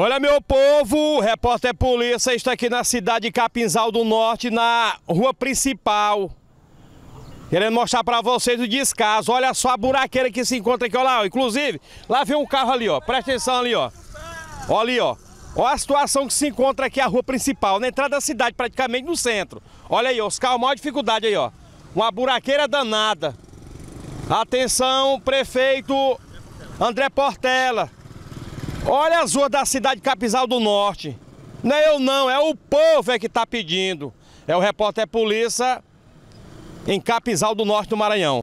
Olha, meu povo, o repórter Polícia está aqui na cidade de Capinzal do Norte, na rua principal. Querendo mostrar para vocês o descaso. Olha só a buraqueira que se encontra aqui, olha lá. Ó. Inclusive, lá vem um carro ali, ó. Presta atenção ali, ó. Olha ali, ó. Olha a situação que se encontra aqui, a rua principal, na entrada da cidade, praticamente no centro. Olha aí, ó, os carros, maior dificuldade aí, ó. Uma buraqueira danada. Atenção, prefeito André Portela. Olha as ruas da cidade Capizal do norte. Não é eu não, é o povo é que está pedindo. É o repórter Polícia em Capizal do Norte do Maranhão.